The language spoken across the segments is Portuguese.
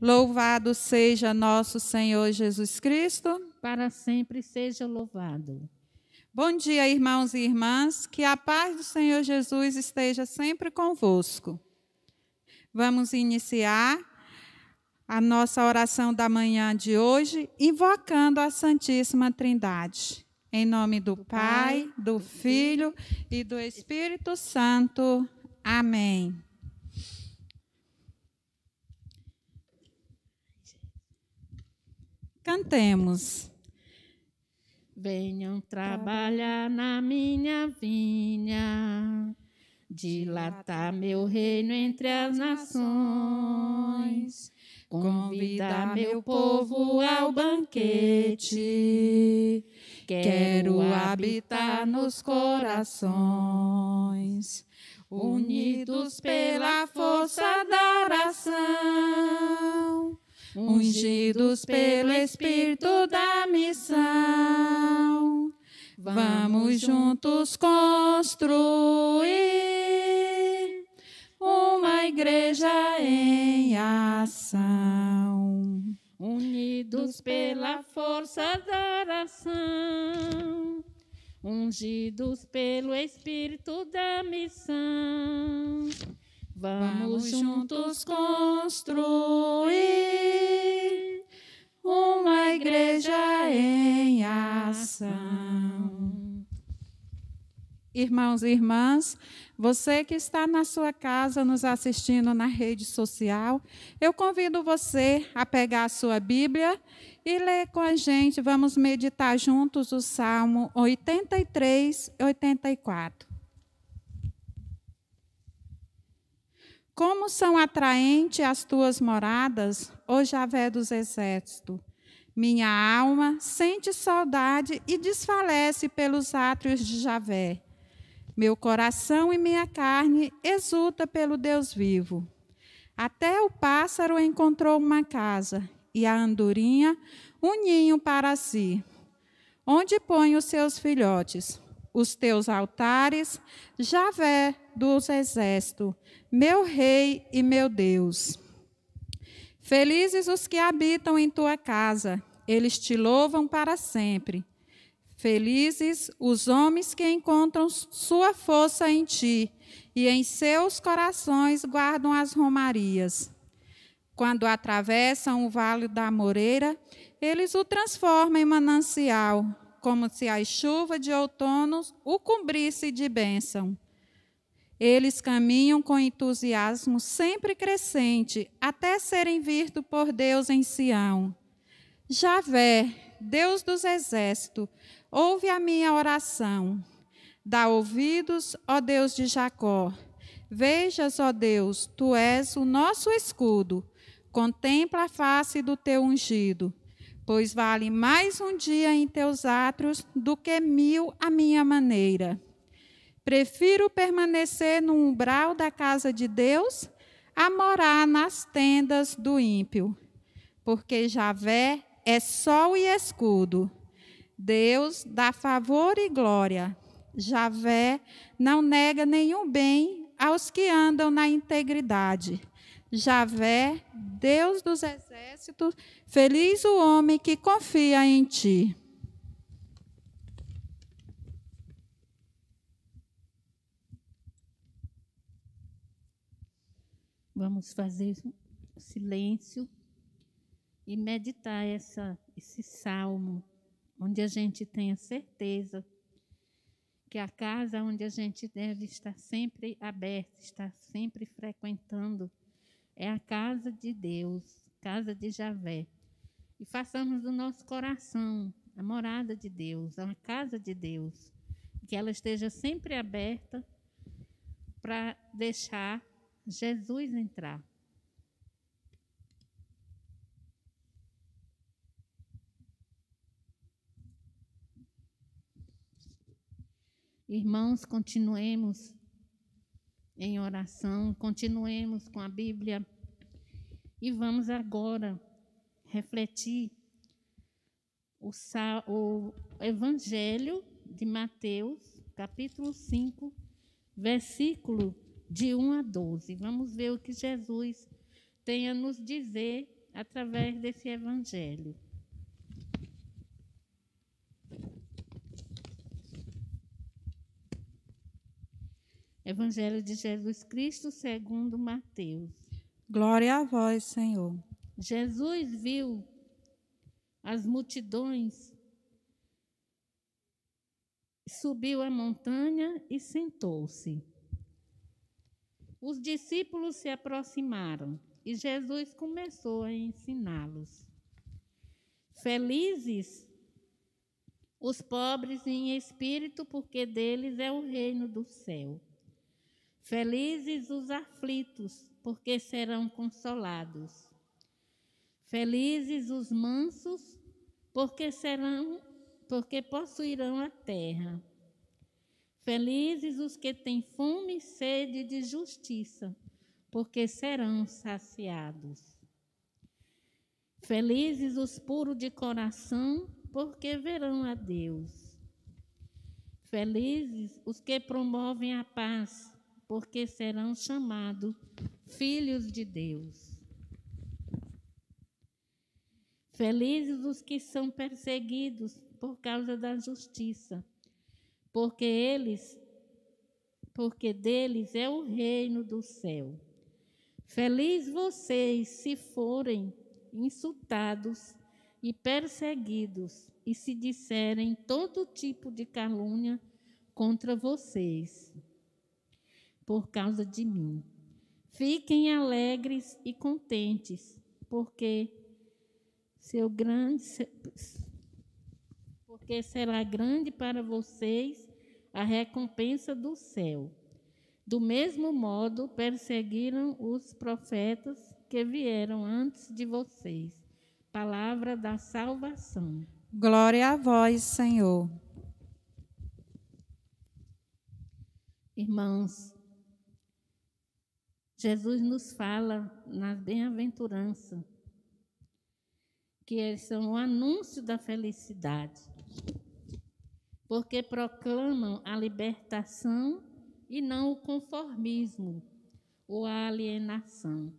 Louvado seja nosso Senhor Jesus Cristo. Para sempre seja louvado. Bom dia, irmãos e irmãs. Que a paz do Senhor Jesus esteja sempre convosco. Vamos iniciar a nossa oração da manhã de hoje, invocando a Santíssima Trindade. Em nome do Pai, do Filho e do Espírito Santo. Amém. Cantemos. Venham trabalhar na minha vinha, dilatar meu reino entre as nações, convidar meu povo ao banquete. Quero habitar nos corações, unidos pela força da ungidos pelo Espírito da missão. Vamos juntos construir uma igreja em ação, unidos pela força da oração, ungidos pelo Espírito da missão. Vamos juntos construir igreja em ação. Irmãos e irmãs, você que está na sua casa nos assistindo na rede social, eu convido você a pegar a sua Bíblia e ler com a gente. Vamos meditar juntos o Salmo 83 e 84. Como são atraentes as tuas moradas, ó Javé dos Exércitos! Minha alma sente saudade e desfalece pelos átrios de Javé. Meu coração e minha carne exulta pelo Deus vivo. Até o pássaro encontrou uma casa e a andorinha um ninho para si. Onde põe os seus filhotes? Os teus altares, Javé dos exércitos, meu rei e meu Deus. Felizes os que habitam em tua casa eles te louvam para sempre. Felizes os homens que encontram sua força em ti e em seus corações guardam as romarias. Quando atravessam o vale da Moreira, eles o transformam em manancial, como se a chuva de outono o cobrisse de bênção. Eles caminham com entusiasmo sempre crescente, até serem vistos por Deus em Sião. Javé, Deus dos exércitos, ouve a minha oração. Dá ouvidos, ó Deus de Jacó. Vejas, ó Deus, tu és o nosso escudo. Contempla a face do teu ungido, pois vale mais um dia em teus átrios do que mil à minha maneira. Prefiro permanecer no umbral da casa de Deus a morar nas tendas do ímpio, porque Javé é sol e escudo. Deus dá favor e glória. Javé não nega nenhum bem aos que andam na integridade. Javé, Deus dos exércitos, feliz o homem que confia em ti. Vamos fazer silêncio e meditar essa, esse salmo, onde a gente tenha certeza que a casa onde a gente deve estar sempre aberta, estar sempre frequentando, é a casa de Deus, casa de Javé. E façamos do nosso coração a morada de Deus, a casa de Deus, que ela esteja sempre aberta para deixar Jesus entrar. Irmãos, continuemos em oração, continuemos com a Bíblia e vamos agora refletir o, o Evangelho de Mateus, capítulo 5, versículo de 1 a 12. Vamos ver o que Jesus tem a nos dizer através desse Evangelho. Evangelho de Jesus Cristo segundo Mateus. Glória a vós, Senhor. Jesus viu as multidões, subiu a montanha e sentou-se. Os discípulos se aproximaram e Jesus começou a ensiná-los. Felizes os pobres em espírito, porque deles é o reino do céu. Felizes os aflitos, porque serão consolados. Felizes os mansos, porque serão, porque possuirão a terra. Felizes os que têm fome e sede de justiça, porque serão saciados. Felizes os puros de coração, porque verão a Deus. Felizes os que promovem a paz, porque serão chamados filhos de Deus. Felizes os que são perseguidos por causa da justiça, porque eles porque deles é o reino do céu. Feliz vocês se forem insultados e perseguidos e se disserem todo tipo de calúnia contra vocês por causa de mim. Fiquem alegres e contentes, porque seu grande porque será grande para vocês a recompensa do céu. Do mesmo modo, perseguiram os profetas que vieram antes de vocês. Palavra da salvação. Glória a vós, Senhor. Irmãos, Jesus nos fala na bem-aventurança que eles é, são o anúncio da felicidade, porque proclamam a libertação e não o conformismo ou a alienação.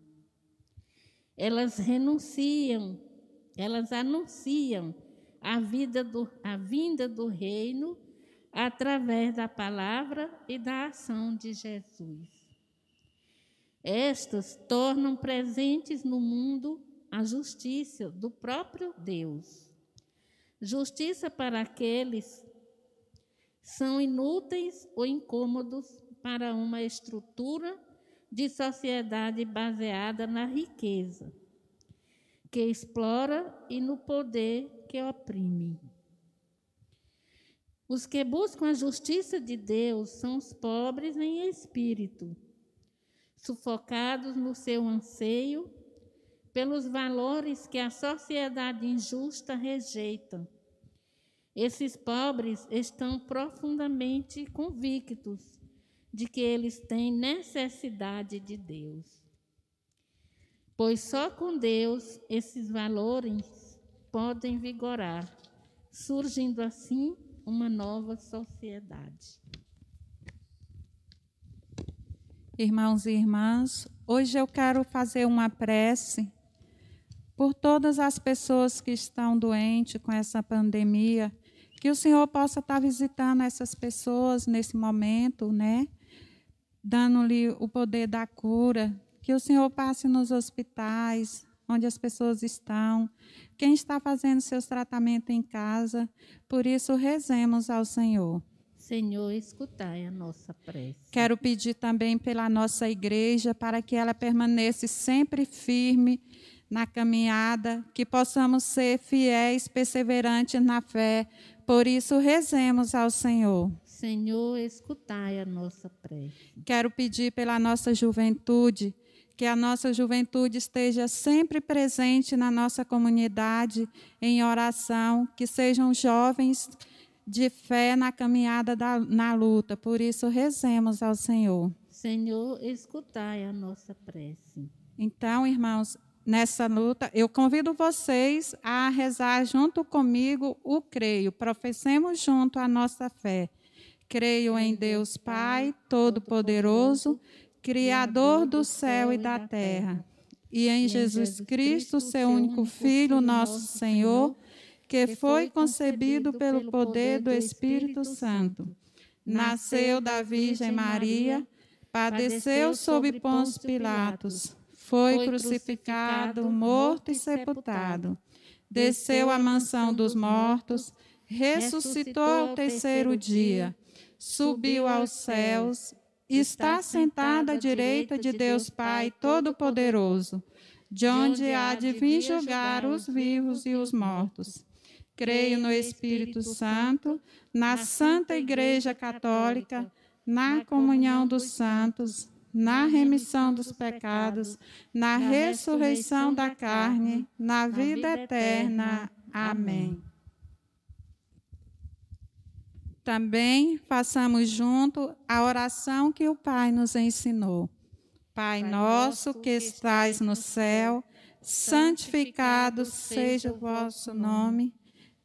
Elas renunciam, elas anunciam a, vida do, a vinda do reino através da palavra e da ação de Jesus. Estas tornam presentes no mundo a justiça do próprio Deus. Justiça para aqueles são inúteis ou incômodos para uma estrutura de sociedade baseada na riqueza, que explora e no poder que oprime. Os que buscam a justiça de Deus são os pobres em espírito sufocados no seu anseio pelos valores que a sociedade injusta rejeita. Esses pobres estão profundamente convictos de que eles têm necessidade de Deus. Pois só com Deus esses valores podem vigorar, surgindo assim uma nova sociedade irmãos e irmãs, hoje eu quero fazer uma prece por todas as pessoas que estão doentes com essa pandemia, que o Senhor possa estar visitando essas pessoas nesse momento, né? Dando-lhe o poder da cura, que o Senhor passe nos hospitais, onde as pessoas estão, quem está fazendo seus tratamentos em casa. Por isso, rezemos ao Senhor. Senhor, escutai a nossa prece. Quero pedir também pela nossa igreja para que ela permaneça sempre firme na caminhada, que possamos ser fiéis, perseverantes na fé. Por isso, rezemos ao Senhor. Senhor, escutai a nossa prece. Quero pedir pela nossa juventude, que a nossa juventude esteja sempre presente na nossa comunidade, em oração, que sejam jovens de fé na caminhada da, na luta. Por isso, rezemos ao Senhor. Senhor, escutai a nossa prece. Então, irmãos, nessa luta, eu convido vocês a rezar junto comigo o creio. Professemos junto a nossa fé. Creio em Deus Pai, Todo-Poderoso, Criador do céu e da terra, e em Jesus Cristo, seu único Filho, nosso Senhor que foi concebido pelo poder do Espírito Santo. Nasceu da Virgem Maria, padeceu sob Pôncio Pilatos, foi crucificado, morto e sepultado. Desceu à mansão dos mortos, ressuscitou ao terceiro dia, subiu aos céus, está sentado à direita de Deus Pai Todo-Poderoso, de onde há de vir julgar os vivos e os mortos creio no Espírito Santo, na Santa Igreja Católica, na comunhão dos santos, na remissão dos pecados, na ressurreição da carne, na vida eterna. Amém. Também façamos junto a oração que o Pai nos ensinou. Pai nosso que estais no céu, santificado seja o vosso nome.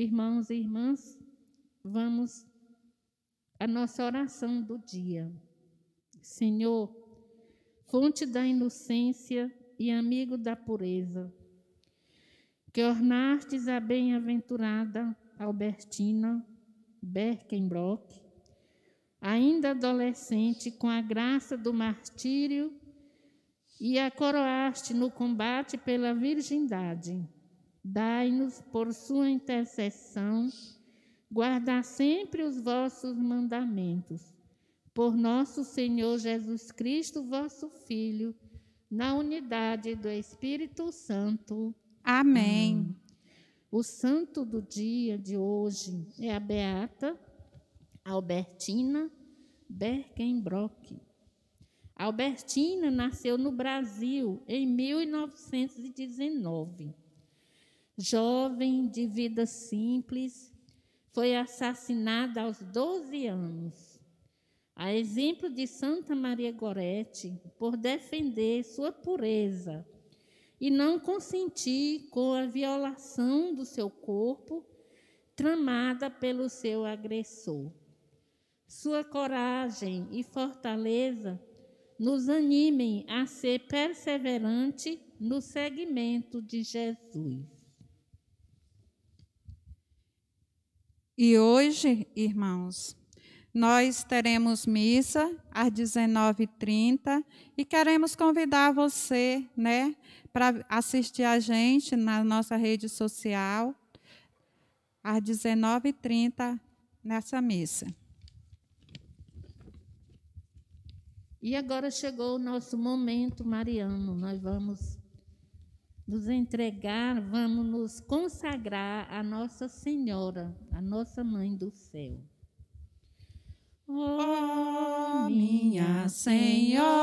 Irmãos e irmãs, vamos à nossa oração do dia. Senhor, fonte da inocência e amigo da pureza, que ornastes a bem-aventurada Albertina Berkenbrock, ainda adolescente, com a graça do martírio e a coroaste no combate pela virgindade Dai-nos, por sua intercessão, guardar sempre os vossos mandamentos. Por nosso Senhor Jesus Cristo, vosso Filho, na unidade do Espírito Santo. Amém. Amém. O santo do dia de hoje é a beata Albertina Berkenbrock. Albertina nasceu no Brasil em 1919 jovem de vida simples, foi assassinada aos 12 anos. A exemplo de Santa Maria Gorete, por defender sua pureza e não consentir com a violação do seu corpo tramada pelo seu agressor. Sua coragem e fortaleza nos animem a ser perseverante no seguimento de Jesus. E hoje, irmãos, nós teremos missa às 19h30 e queremos convidar você né, para assistir a gente na nossa rede social às 19h30 nessa missa. E agora chegou o nosso momento mariano. Nós vamos nos entregar, vamos nos consagrar a Nossa Senhora, a Nossa Mãe do Céu. Oh, minha Senhora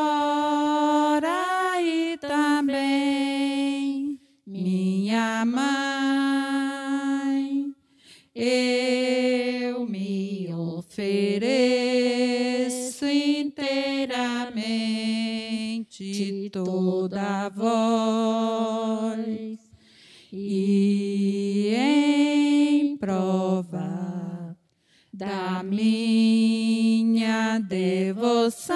e também minha Mãe, eu me ofereço. de toda voz e em prova da minha devoção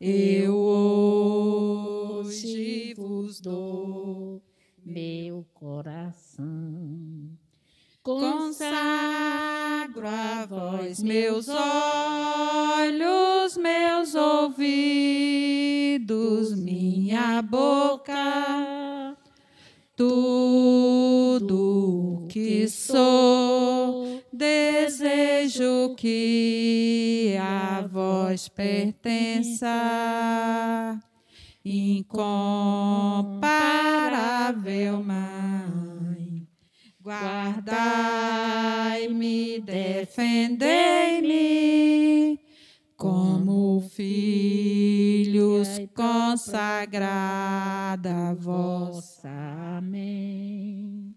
eu hoje vos dou meu coração consagro a vós meus olhos minha boca, tudo que sou, desejo que a vós pertença, incomparável mãe. Guardai-me, defendei-me como filho consagrada vossa. Amém.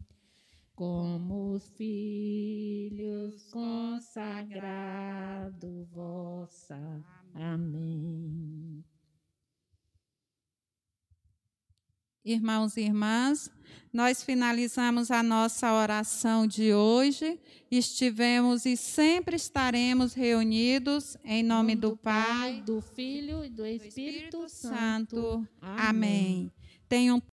Como os filhos consagrados Irmãos e irmãs, nós finalizamos a nossa oração de hoje. Estivemos e sempre estaremos reunidos em nome do, do Pai, do Filho e do Espírito, Espírito Santo. Santo. Amém. Amém. Tenham